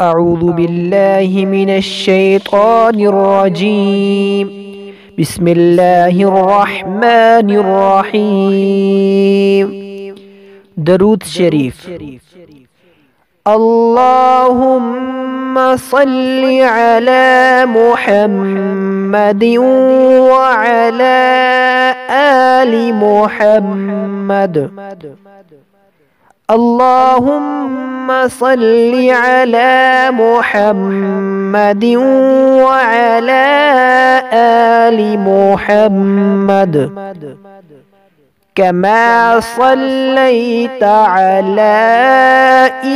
أعوذ بالله من الشيطان الرجيم بسم الله الرحمن الرحيم درود شريف اللهم صل على محمد وعلى آل محمد اللهم اللهم صل على محمد وعلى آل محمد كما صليت على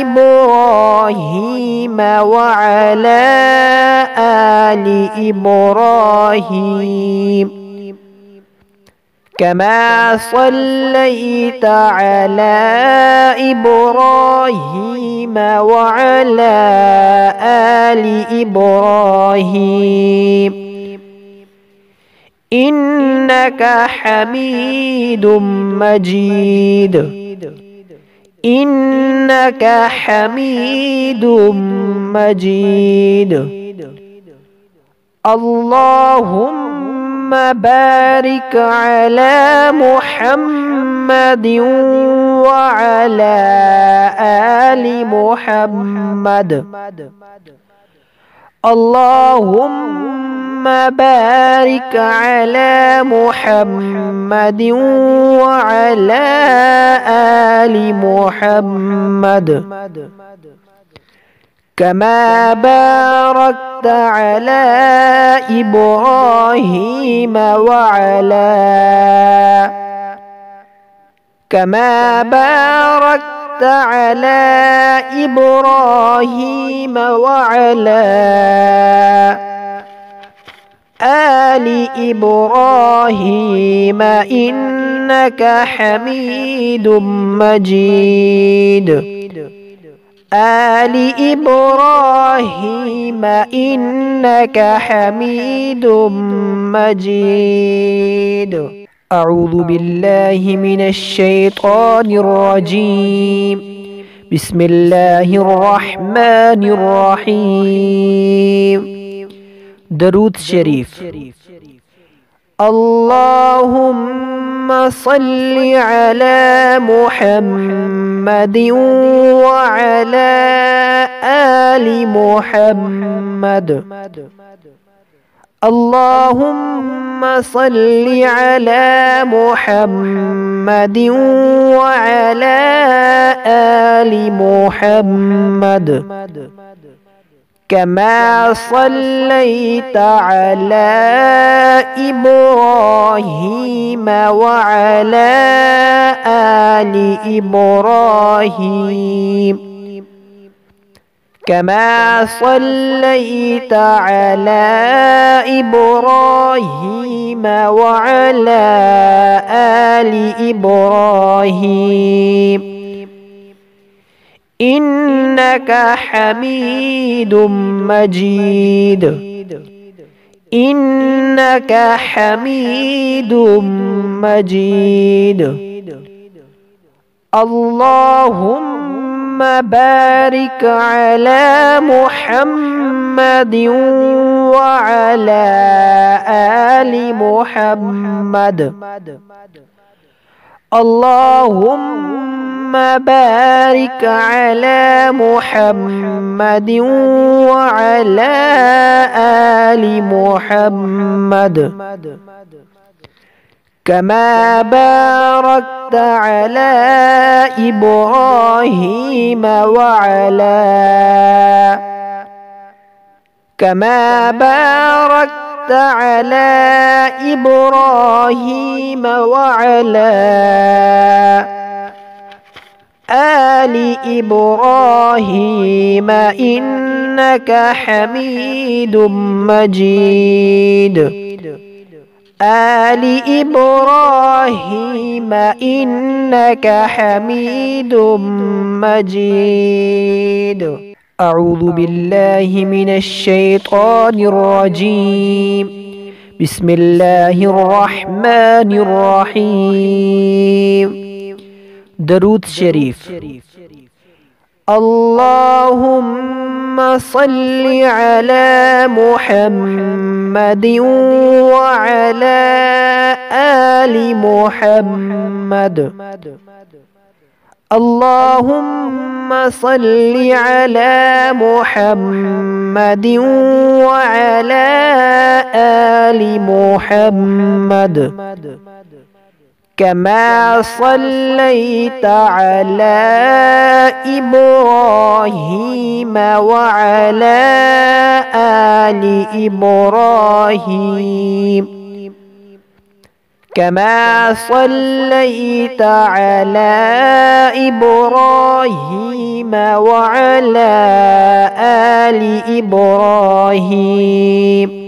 إبراهيم وعلى آل إبراهيم كما صليت على ابراهيم وعلى ال ابراهيم انك حميد مجيد انك حميد مجيد اللهم اللهم بارك على محمد وعلى آل محمد اللهم بارك على محمد وعلى آل محمد كما باركت على إبراهيم وعلى كما باركت على إبراهيم وعلى آل إبراهيم إنك حميد مجيد آل إبراهيم إنك حميد مجيد أعوذ بالله من الشيطان الرجيم بسم الله الرحمن الرحيم درود شريف اللهم اللهم صل على محمد وعلى آل محمد اللهم صل على محمد وعلى آل محمد كما صليت على إبراهيم وعلى آل إبراهيم كما صليت على إبراهيم وعلى آل إبراهيم إنك حميد مجيد إنك حميد مجيد اللهم بارك على محمد وعلى آل محمد اللهم بارك على محمد وعلى آل محمد كما باركت على إبراهيم وعلى كما باركت على إبراهيم وعلى آل إبراهيم إنك حميد مجيد آل إبراهيم إنك حميد مجيد أعوذ بالله من الشيطان الرجيم بسم الله الرحمن الرحيم درود شريف اللهم صل على محمد وعلى آل محمد اللهم صل على محمد وعلى آل محمد كما صليت على ابراهيم وعلى ال ابراهيم كما صليت على ابراهيم وعلى ال ابراهيم